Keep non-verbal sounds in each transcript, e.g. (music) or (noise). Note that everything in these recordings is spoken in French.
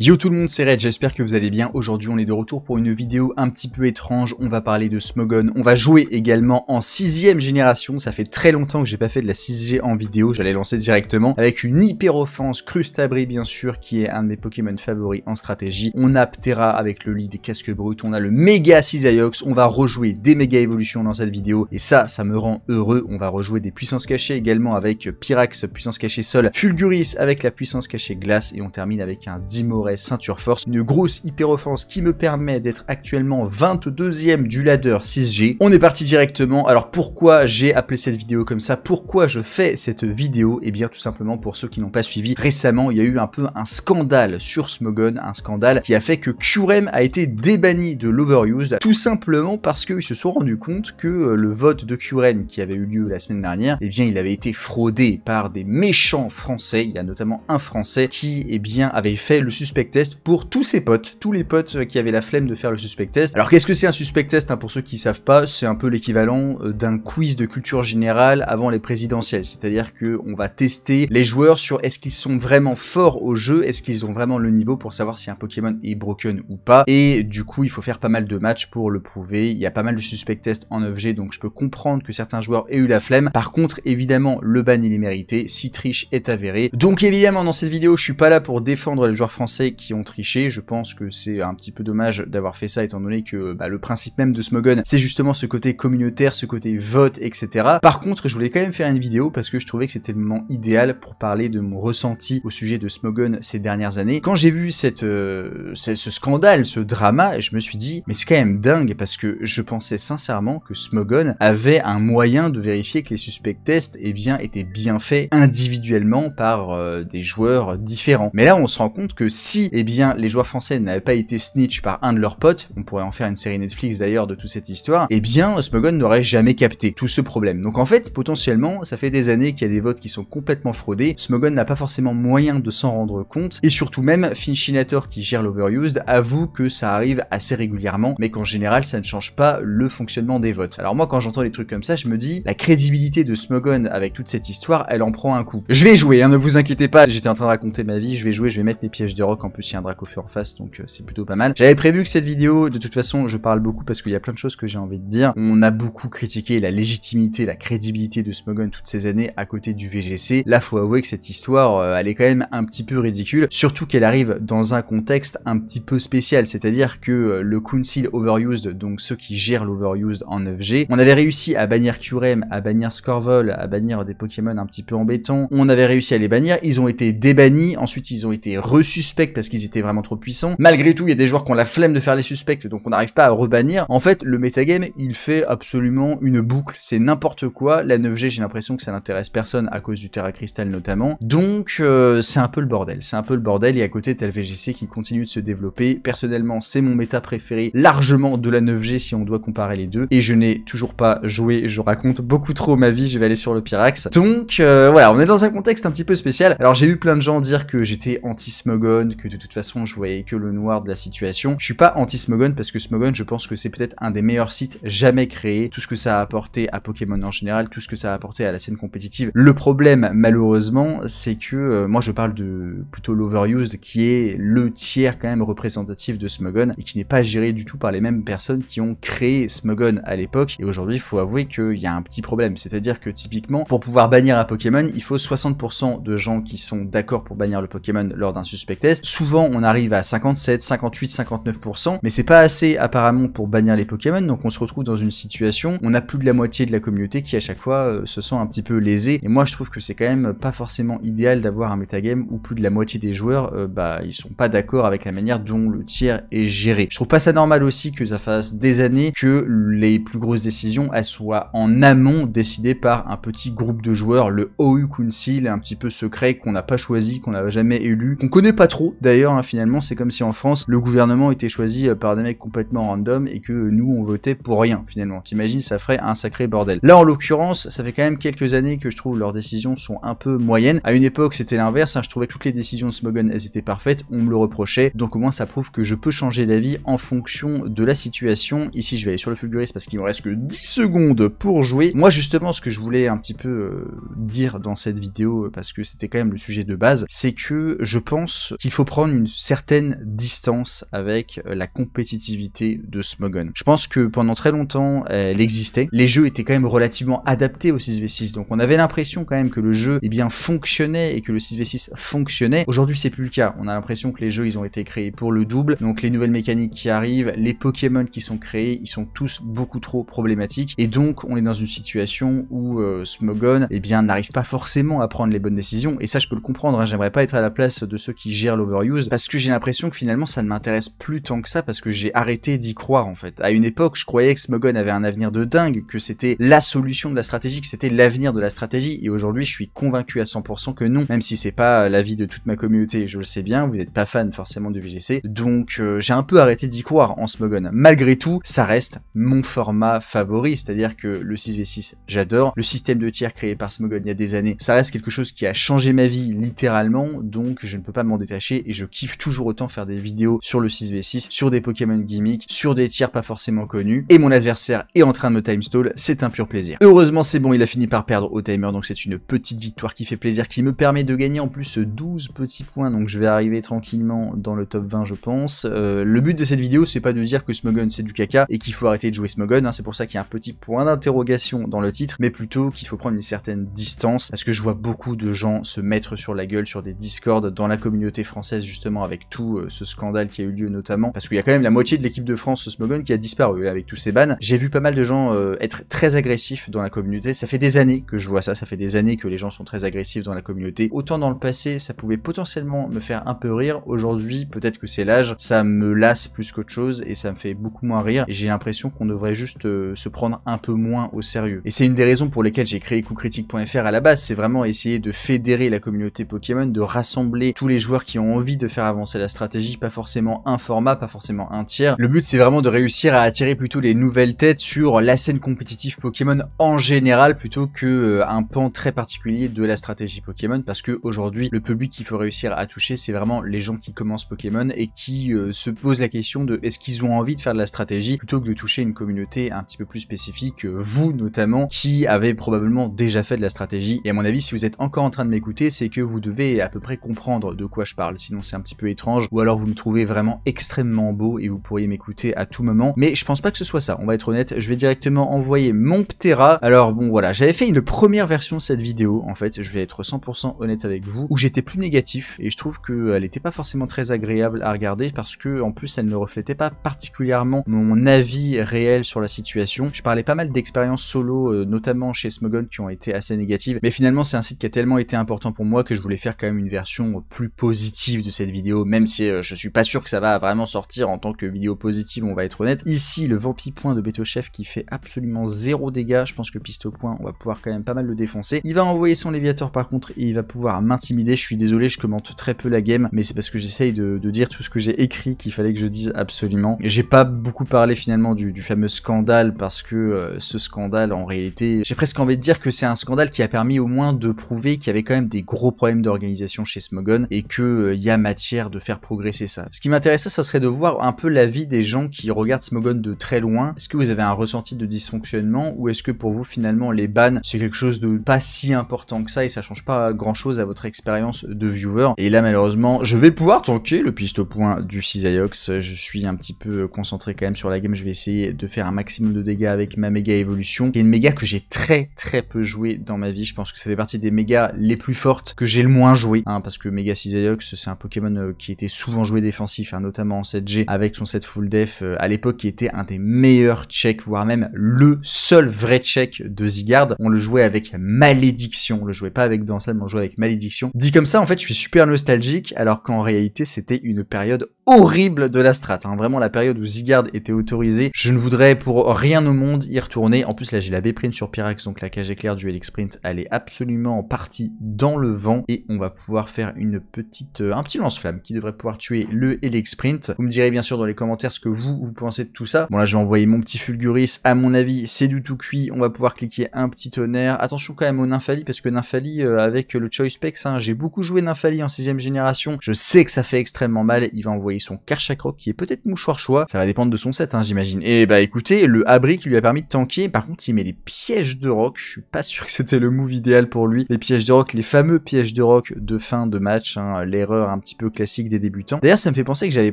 Yo tout le monde, c'est Red, j'espère que vous allez bien. Aujourd'hui, on est de retour pour une vidéo un petit peu étrange. On va parler de Smogon. On va jouer également en sixième génération. Ça fait très longtemps que j'ai pas fait de la 6G en vidéo. J'allais lancer directement avec une hyper offense Crustabri, bien sûr, qui est un de mes Pokémon favoris en stratégie. On a Ptera avec le lit des casques bruts. On a le méga Cisaiox. On va rejouer des méga évolutions dans cette vidéo. Et ça, ça me rend heureux. On va rejouer des puissances cachées également avec Pyrax, puissance cachée sol, Fulguris avec la puissance cachée glace. Et on termine avec un Dimo Ceinture Force, une grosse hyper-offense qui me permet d'être actuellement 22 e du ladder 6G. On est parti directement, alors pourquoi j'ai appelé cette vidéo comme ça, pourquoi je fais cette vidéo Et eh bien tout simplement pour ceux qui n'ont pas suivi, récemment il y a eu un peu un scandale sur Smogon, un scandale qui a fait que Qrem a été débanni de l'Overuse, tout simplement parce qu'ils se sont rendus compte que euh, le vote de Qrem qui avait eu lieu la semaine dernière, et eh bien il avait été fraudé par des méchants français, il y a notamment un français qui eh bien avait fait le suspect suspect test pour tous ses potes, tous les potes euh, qui avaient la flemme de faire le suspect test. Alors qu'est-ce que c'est un suspect test hein, Pour ceux qui savent pas, c'est un peu l'équivalent euh, d'un quiz de culture générale avant les présidentielles. C'est-à-dire que on va tester les joueurs sur est-ce qu'ils sont vraiment forts au jeu, est-ce qu'ils ont vraiment le niveau pour savoir si un Pokémon est broken ou pas. Et du coup, il faut faire pas mal de matchs pour le prouver. Il y a pas mal de suspect tests en 9G, donc je peux comprendre que certains joueurs aient eu la flemme. Par contre, évidemment, le ban il est mérité si triche est avéré. Donc évidemment, dans cette vidéo, je suis pas là pour défendre les joueurs français qui ont triché. Je pense que c'est un petit peu dommage d'avoir fait ça étant donné que bah, le principe même de Smogon, c'est justement ce côté communautaire, ce côté vote, etc. Par contre, je voulais quand même faire une vidéo parce que je trouvais que c'était le moment idéal pour parler de mon ressenti au sujet de Smogon ces dernières années. Quand j'ai vu cette, euh, ce, scandale, ce drama, je me suis dit, mais c'est quand même dingue parce que je pensais sincèrement que Smogon avait un moyen de vérifier que les suspects tests eh bien, étaient bien faits individuellement par euh, des joueurs différents. Mais là, on se rend compte que si si eh bien, les joueurs français n'avaient pas été snitch par un de leurs potes, on pourrait en faire une série Netflix d'ailleurs de toute cette histoire, eh bien Smogon n'aurait jamais capté tout ce problème. Donc en fait, potentiellement, ça fait des années qu'il y a des votes qui sont complètement fraudés, Smogon n'a pas forcément moyen de s'en rendre compte, et surtout même Finchinator qui gère l'overused avoue que ça arrive assez régulièrement, mais qu'en général ça ne change pas le fonctionnement des votes. Alors moi quand j'entends des trucs comme ça, je me dis, la crédibilité de Smogon avec toute cette histoire, elle en prend un coup. Je vais jouer, hein, ne vous inquiétez pas, j'étais en train de raconter ma vie, je vais jouer, je vais mettre mes pièges de rock en plus il y a un drac en face, donc euh, c'est plutôt pas mal. J'avais prévu que cette vidéo, de toute façon, je parle beaucoup parce qu'il y a plein de choses que j'ai envie de dire. On a beaucoup critiqué la légitimité, la crédibilité de Smogon toutes ces années à côté du VGC. Là, faut avouer que cette histoire, euh, elle est quand même un petit peu ridicule, surtout qu'elle arrive dans un contexte un petit peu spécial, c'est-à-dire que euh, le Council Overused, donc ceux qui gèrent l'Overused en 9G, on avait réussi à bannir Curem, à bannir Scorvol, à bannir des Pokémon un petit peu embêtants, on avait réussi à les bannir, ils ont été débannis, ensuite ils ont été resuspectés parce qu'ils étaient vraiment trop puissants. Malgré tout, il y a des joueurs qui ont la flemme de faire les suspects, donc on n'arrive pas à rebannir. En fait, le metagame, il fait absolument une boucle. C'est n'importe quoi. La 9G, j'ai l'impression que ça n'intéresse personne à cause du Terra Crystal notamment. Donc, euh, c'est un peu le bordel. C'est un peu le bordel. Et à côté, t'as le VGC qui continue de se développer. Personnellement, c'est mon méta préféré largement de la 9G si on doit comparer les deux. Et je n'ai toujours pas joué. Je raconte beaucoup trop ma vie. Je vais aller sur le Pyrax. Donc, euh, voilà, on est dans un contexte un petit peu spécial. Alors, j'ai eu plein de gens dire que j'étais anti-smogon, que de toute façon je voyais que le noir de la situation. Je suis pas anti-Smogon parce que Smogon je pense que c'est peut-être un des meilleurs sites jamais créés, tout ce que ça a apporté à Pokémon en général, tout ce que ça a apporté à la scène compétitive. Le problème malheureusement c'est que euh, moi je parle de plutôt l'overused qui est le tiers quand même représentatif de Smogon et qui n'est pas géré du tout par les mêmes personnes qui ont créé Smogon à l'époque et aujourd'hui il faut avouer qu'il y a un petit problème, c'est-à-dire que typiquement pour pouvoir bannir un Pokémon il faut 60% de gens qui sont d'accord pour bannir le Pokémon lors d'un suspect test, souvent on arrive à 57, 58, 59%, mais c'est pas assez apparemment pour bannir les Pokémon, donc on se retrouve dans une situation où on a plus de la moitié de la communauté qui à chaque fois euh, se sent un petit peu lésée, et moi je trouve que c'est quand même pas forcément idéal d'avoir un metagame où plus de la moitié des joueurs, euh, bah ils sont pas d'accord avec la manière dont le tiers est géré. Je trouve pas ça normal aussi que ça fasse des années que les plus grosses décisions, elles soient en amont décidées par un petit groupe de joueurs, le OU Council, un petit peu secret qu'on n'a pas choisi, qu'on n'a jamais élu, qu'on connaît pas trop d'ailleurs hein, finalement c'est comme si en France le gouvernement était choisi euh, par des mecs complètement random et que nous on votait pour rien finalement t'imagines ça ferait un sacré bordel là en l'occurrence ça fait quand même quelques années que je trouve leurs décisions sont un peu moyennes à une époque c'était l'inverse hein. je trouvais que toutes les décisions de Smogon elles étaient parfaites on me le reprochait donc au moins ça prouve que je peux changer d'avis en fonction de la situation ici je vais aller sur le fulguriste parce qu'il me reste que 10 secondes pour jouer moi justement ce que je voulais un petit peu euh, dire dans cette vidéo euh, parce que c'était quand même le sujet de base c'est que je pense qu'il faut prendre une certaine distance avec euh, la compétitivité de Smogon. Je pense que pendant très longtemps, elle existait. Les jeux étaient quand même relativement adaptés au 6v6, donc on avait l'impression quand même que le jeu eh bien, fonctionnait et que le 6v6 fonctionnait. Aujourd'hui, c'est plus le cas. On a l'impression que les jeux, ils ont été créés pour le double, donc les nouvelles mécaniques qui arrivent, les Pokémon qui sont créés, ils sont tous beaucoup trop problématiques, et donc on est dans une situation où euh, Smogon eh bien, n'arrive pas forcément à prendre les bonnes décisions, et ça, je peux le comprendre, hein. j'aimerais pas être à la place de ceux qui gèrent le parce que j'ai l'impression que finalement ça ne m'intéresse plus tant que ça parce que j'ai arrêté d'y croire en fait. À une époque, je croyais que Smogon avait un avenir de dingue, que c'était la solution de la stratégie, que c'était l'avenir de la stratégie et aujourd'hui, je suis convaincu à 100% que non, même si c'est pas l'avis de toute ma communauté, je le sais bien, vous n'êtes pas fan forcément du VGC. Donc euh, j'ai un peu arrêté d'y croire en Smogon. Malgré tout, ça reste mon format favori, c'est-à-dire que le 6v6, j'adore. Le système de tiers créé par Smogon il y a des années, ça reste quelque chose qui a changé ma vie littéralement, donc je ne peux pas m'en détacher et je kiffe toujours autant faire des vidéos sur le 6v6, sur des Pokémon gimmicks, sur des tiers pas forcément connus, et mon adversaire est en train de me timestall, c'est un pur plaisir. Heureusement c'est bon, il a fini par perdre au timer, donc c'est une petite victoire qui fait plaisir, qui me permet de gagner en plus 12 petits points, donc je vais arriver tranquillement dans le top 20 je pense. Euh, le but de cette vidéo c'est pas de dire que Smogon c'est du caca et qu'il faut arrêter de jouer Smogon, hein, c'est pour ça qu'il y a un petit point d'interrogation dans le titre, mais plutôt qu'il faut prendre une certaine distance, parce que je vois beaucoup de gens se mettre sur la gueule sur des discords dans la communauté française justement avec tout euh, ce scandale qui a eu lieu notamment parce qu'il y a quand même la moitié de l'équipe de France Smogon qui a disparu avec tous ces bans. J'ai vu pas mal de gens euh, être très agressifs dans la communauté. Ça fait des années que je vois ça, ça fait des années que les gens sont très agressifs dans la communauté. Autant dans le passé, ça pouvait potentiellement me faire un peu rire. Aujourd'hui, peut-être que c'est l'âge, ça me lasse plus qu'autre chose et ça me fait beaucoup moins rire. et J'ai l'impression qu'on devrait juste euh, se prendre un peu moins au sérieux. Et c'est une des raisons pour lesquelles j'ai créé critique.fr à la base, c'est vraiment essayer de fédérer la communauté Pokémon, de rassembler tous les joueurs qui ont envie de faire avancer la stratégie, pas forcément un format, pas forcément un tiers. Le but c'est vraiment de réussir à attirer plutôt les nouvelles têtes sur la scène compétitive Pokémon en général plutôt que euh, un pan très particulier de la stratégie Pokémon parce que aujourd'hui le public qu'il faut réussir à toucher c'est vraiment les gens qui commencent Pokémon et qui euh, se posent la question de est-ce qu'ils ont envie de faire de la stratégie plutôt que de toucher une communauté un petit peu plus spécifique, euh, vous notamment, qui avez probablement déjà fait de la stratégie. Et à mon avis si vous êtes encore en train de m'écouter c'est que vous devez à peu près comprendre de quoi je parle. si sinon c'est un petit peu étrange, ou alors vous me trouvez vraiment extrêmement beau et vous pourriez m'écouter à tout moment, mais je pense pas que ce soit ça, on va être honnête, je vais directement envoyer mon Ptera, alors bon voilà, j'avais fait une première version de cette vidéo, en fait, je vais être 100% honnête avec vous, où j'étais plus négatif, et je trouve qu'elle n'était pas forcément très agréable à regarder, parce que en plus elle ne reflétait pas particulièrement mon avis réel sur la situation, je parlais pas mal d'expériences solo, euh, notamment chez Smogon, qui ont été assez négatives, mais finalement c'est un site qui a tellement été important pour moi que je voulais faire quand même une version plus positive de cette vidéo, même si euh, je suis pas sûr que ça va vraiment sortir en tant que vidéo positive, on va être honnête. Ici, le vampire Point de Beto Chef qui fait absolument zéro dégâts. Je pense que Pisto Point, on va pouvoir quand même pas mal le défoncer. Il va envoyer son Léviateur par contre et il va pouvoir m'intimider. Je suis désolé, je commente très peu la game, mais c'est parce que j'essaye de, dire tout ce que j'ai écrit qu'il fallait que je dise absolument. J'ai pas beaucoup parlé finalement du, fameux scandale parce que euh, ce scandale en réalité, j'ai presque envie de dire que c'est un scandale qui a permis au moins de prouver qu'il y avait quand même des gros problèmes d'organisation chez Smogon et que euh, y a matière de faire progresser ça. Ce qui m'intéressait, ça serait de voir un peu l'avis des gens qui regardent Smogon de très loin. Est-ce que vous avez un ressenti de dysfonctionnement ou est-ce que pour vous finalement les bans c'est quelque chose de pas si important que ça et ça change pas grand chose à votre expérience de viewer Et là malheureusement, je vais pouvoir tanker le piste au point du Cisaiox. Je suis un petit peu concentré quand même sur la game. Je vais essayer de faire un maximum de dégâts avec ma méga évolution, qui est une méga que j'ai très très peu joué dans ma vie. Je pense que ça fait partie des méga les plus fortes que j'ai le moins joué, hein, parce que méga Cisaiox c'est un Pokémon euh, qui était souvent joué défensif, hein, notamment en 7G, avec son set full def euh, à l'époque, qui était un des meilleurs checks, voire même le seul vrai check de Zygarde. On le jouait avec malédiction, on le jouait pas avec Dansel, mais on jouait avec malédiction. Dit comme ça, en fait, je suis super nostalgique, alors qu'en réalité, c'était une période horrible de la strat. Hein. Vraiment la période où Zigard était autorisé, je ne voudrais pour rien au monde y retourner. En plus là j'ai la B-Print sur Pyrax, donc la cage éclair du Helix Sprint, elle est absolument partie dans le vent et on va pouvoir faire une petite, euh, un petit lance-flamme qui devrait pouvoir tuer le Helix Sprint, Vous me direz bien sûr dans les commentaires ce que vous, vous pensez de tout ça. Bon là je vais envoyer mon petit Fulguris, à mon avis c'est du tout cuit, on va pouvoir cliquer un petit tonnerre. Attention quand même au Nymphalie parce que Nymphalie, euh, avec le Choice Specs, hein, j'ai beaucoup joué Nymphalie en 6 génération, je sais que ça fait extrêmement mal, il va envoyer son Karchakrok qui est peut-être mouchoir choix, ça va dépendre de son set hein, j'imagine. Et bah écoutez, le abri qui lui a permis de tanker, par contre il met les pièges de rock, je suis pas (laughs) sûr que c'était le move idéal pour lui, les pièges de rock, les fameux pièges de rock de fin de match, hein, l'erreur un petit peu classique des débutants. D'ailleurs ça me fait penser que j'avais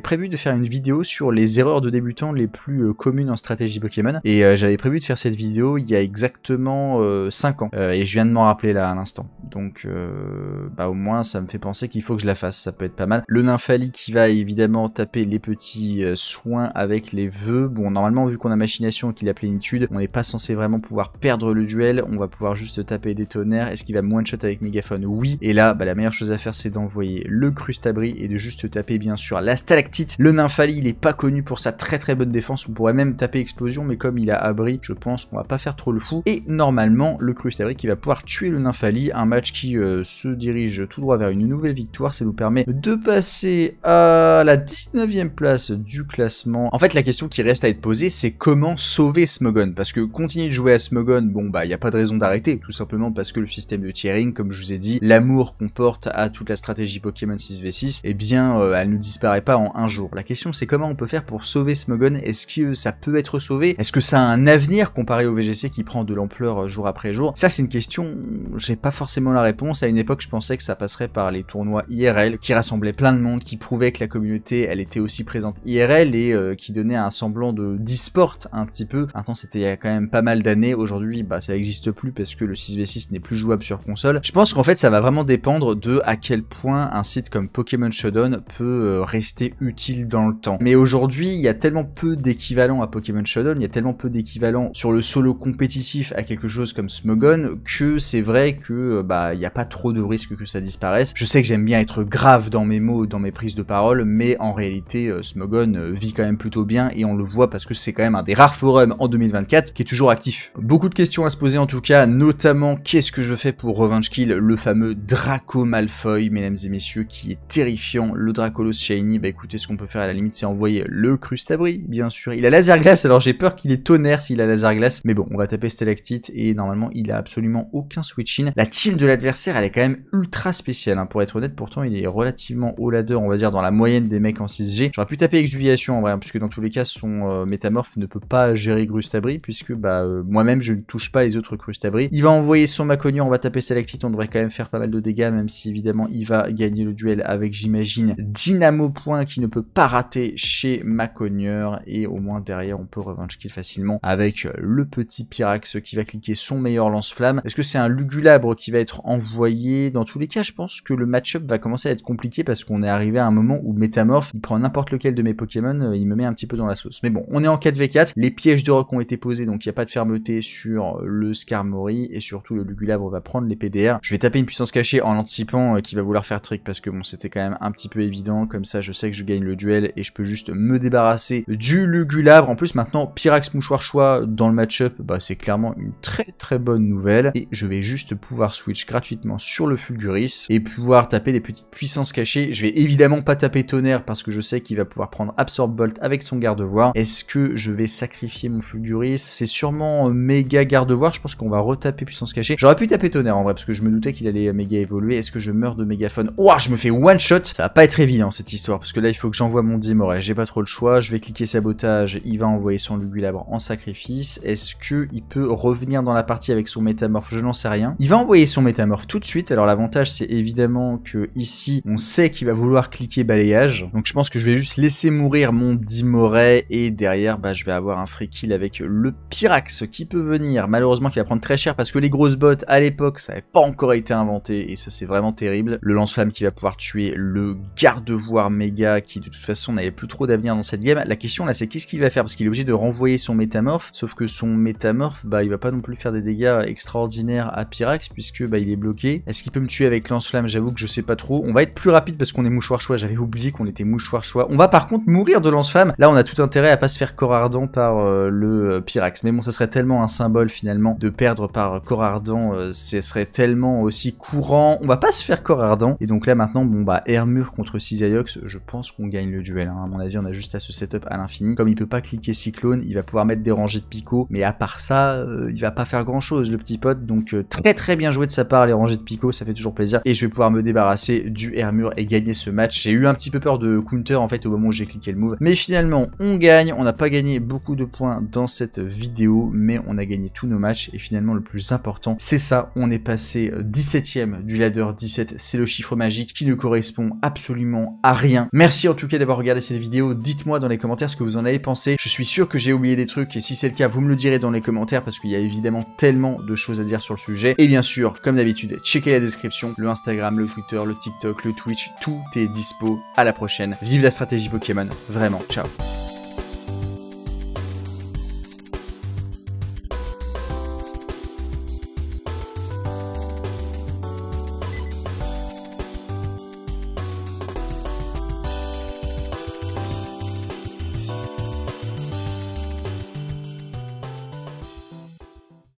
prévu de faire une vidéo sur les erreurs de débutants les plus euh, communes en stratégie Pokémon, et euh, j'avais prévu de faire cette vidéo il y a exactement euh, cinq 5 ans, et je viens de m'en rappeler là à l'instant. Donc bah au moins ça me fait penser qu'il faut que je la fasse, ça peut être pas mal. Le nymphalie qui va évidemment taper les petits euh, soins avec les vœux. Bon, normalement, vu qu'on a machination et qu'il a plénitude, on n'est pas censé vraiment pouvoir perdre le duel. On va pouvoir juste taper des tonnerres. Est-ce qu'il va moins de shot avec mégaphone Oui. Et là, bah, la meilleure chose à faire, c'est d'envoyer le crustabri et de juste taper, bien sûr, la stalactite. Le nymphalie, il n'est pas connu pour sa très très bonne défense. On pourrait même taper explosion, mais comme il a abri, je pense qu'on va pas faire trop le fou. Et normalement, le crustabri qui va pouvoir tuer le nymphalie, un match qui euh, se dirige tout droit vers une nouvelle victoire. Ça nous permet de passer à la 19e place du classement. En fait, la question qui reste à être posée, c'est comment sauver Smogon Parce que continuer de jouer à Smogon, bon bah, il n'y a pas de raison d'arrêter, tout simplement parce que le système de tiering, comme je vous ai dit, l'amour qu'on porte à toute la stratégie Pokémon 6v6, eh bien, euh, elle ne disparaît pas en un jour. La question, c'est comment on peut faire pour sauver Smogon Est-ce que ça peut être sauvé Est-ce que ça a un avenir comparé au VGC qui prend de l'ampleur euh, jour après jour Ça, c'est une question, j'ai pas forcément la réponse. À une époque, je pensais que ça passerait par les tournois IRL, qui rassemblaient plein de monde, qui prouvaient que la communauté elle était aussi présente IRL et euh, qui donnait un semblant de disport un petit peu. Un temps, c'était il y a quand même pas mal d'années. Aujourd'hui, bah, ça n'existe plus parce que le 6v6 n'est plus jouable sur console. Je pense qu'en fait, ça va vraiment dépendre de à quel point un site comme Pokémon Showdown peut euh, rester utile dans le temps. Mais aujourd'hui, il y a tellement peu d'équivalents à Pokémon Showdown, il y a tellement peu d'équivalents sur le solo compétitif à quelque chose comme Smogon que c'est vrai que euh, bah il n'y a pas trop de risque que ça disparaisse. Je sais que j'aime bien être grave dans mes mots, dans mes prises de parole, mais en réalité, euh, Smogon euh, vit quand même plutôt bien et on le voit parce que c'est quand même un des rares forums en 2024 qui est toujours actif. Beaucoup de questions à se poser en tout cas, notamment qu'est-ce que je fais pour Revenge Kill, le fameux Draco Malfoy, mesdames et messieurs, qui est terrifiant, le Dracolos Shiny. Bah écoutez, ce qu'on peut faire à la limite, c'est envoyer le Crustabri, bien sûr. Il a laser glace, alors j'ai peur qu'il est tonnerre s'il a laser glace, mais bon, on va taper Stalactite et normalement, il a absolument aucun switch-in. La team de l'adversaire, elle est quand même ultra spéciale, hein. pour être honnête, pourtant il est relativement au ladder, on va dire, dans la moyenne des mecs en 6G. J'aurais pu taper exuviation en vrai, hein, puisque dans tous les cas, son Métamorph euh, métamorphe ne peut pas gérer Grustabri, puisque bah, euh, moi-même, je ne touche pas les autres Grustabri. Il va envoyer son Maconian, on va taper selectite, on devrait quand même faire pas mal de dégâts, même si évidemment, il va gagner le duel avec, j'imagine, Dynamo Point qui ne peut pas rater chez Maconieur, et au moins derrière, on peut revenge kill facilement avec euh, le petit Pyrax qui va cliquer son meilleur lance-flamme. Est-ce que c'est un Lugulabre qui va être envoyé Dans tous les cas, je pense que le match-up va commencer à être compliqué parce qu'on est arrivé à un moment où Métamorph il prend n'importe lequel de mes Pokémon, euh, il me met un petit peu dans la sauce. Mais bon, on est en 4v4, les pièges de rock ont été posés, donc il n'y a pas de fermeté sur le Skarmory, et surtout le Lugulabre va prendre les PDR. Je vais taper une puissance cachée en anticipant euh, Qui va vouloir faire trick, parce que bon, c'était quand même un petit peu évident, comme ça je sais que je gagne le duel, et je peux juste me débarrasser du Lugulabre. En plus, maintenant, Pyrax Mouchoir Choix dans le match-up, bah, c'est clairement une très très bonne nouvelle, et je vais juste pouvoir switch gratuitement sur le Fulguris, et pouvoir taper des petites puissances cachées. Je vais évidemment pas taper Tonnerre, parce que je sais qu'il va pouvoir prendre Absorb Bolt avec son garde Gardevoir. Est-ce que je vais sacrifier mon Fulguris C'est sûrement euh, méga Gardevoir. Je pense qu'on va retaper puissance cachée. J'aurais pu taper Tonnerre en vrai parce que je me doutais qu'il allait euh, méga évoluer. Est-ce que je meurs de mégaphone Ouah, je me fais one shot. Ça va pas être évident cette histoire parce que là il faut que j'envoie mon Dimoré. J'ai pas trop le choix. Je vais cliquer sabotage. Il va envoyer son Lugulabre en sacrifice. Est-ce que il peut revenir dans la partie avec son métamorphe Je n'en sais rien. Il va envoyer son métamorphe tout de suite. Alors l'avantage c'est évidemment que ici on sait qu'il va vouloir cliquer balayage. Donc je pense que je vais juste laisser mourir mon Dimoret et derrière bah, je vais avoir un free kill avec le Pyrax qui peut venir. Malheureusement qui va prendre très cher parce que les grosses bottes à l'époque ça n'avait pas encore été inventé et ça c'est vraiment terrible. Le lance-flamme qui va pouvoir tuer le garde-voir méga qui de toute façon n'avait plus trop d'avenir dans cette game. La question là c'est qu'est-ce qu'il va faire parce qu'il est obligé de renvoyer son métamorphe sauf que son métamorphe bah il va pas non plus faire des dégâts extraordinaires à Pyrax puisque bah il est bloqué. Est-ce qu'il peut me tuer avec lance-flamme J'avoue que je sais pas trop. On va être plus rapide parce qu'on est mouchoir choix. J'avais oublié qu'on était mouchoir choix. On va par contre mourir de lance-flamme. Là, on a tout intérêt à pas se faire corps ardent par euh, le euh, Pyrax. Mais bon, ça serait tellement un symbole finalement de perdre par euh, corps ardent. ce serait tellement aussi courant. On va pas se faire corps ardent. Et donc là, maintenant, bon bah, Hermur contre Cisaiox, je pense qu'on gagne le duel. Hein. À mon avis, on a juste à ce setup à l'infini. Comme il peut pas cliquer Cyclone, il va pouvoir mettre des rangées de picots. Mais à part ça, il va pas faire grand chose, le petit pote. Donc très très bien joué de sa part, les rangées de picots, ça fait toujours plaisir. Et je vais pouvoir me débarrasser du Hermur et gagner ce match. J'ai eu un petit peu peur de counter en fait au moment où j'ai cliqué le move. Mais finalement, on gagne. On n'a pas gagné beaucoup de points dans cette vidéo, mais on a gagné tous nos matchs. Et finalement, le plus important, c'est ça. On est passé 17ème euh, du ladder 17. C'est le chiffre magique qui ne correspond absolument à rien. Merci en tout cas d'avoir regardé cette vidéo. Dites-moi dans les commentaires ce que vous en avez pensé. Je suis sûr que j'ai oublié des trucs et si c'est le cas, vous me le direz dans les commentaires parce qu'il y a évidemment tellement de choses à dire sur le sujet. Et bien sûr, comme d'habitude, checkez la description, le Instagram, le Twitter, le TikTok, le Twitch, tout est dispo. À la prochaine. Vive la stratégie Pokémon, vraiment, ciao.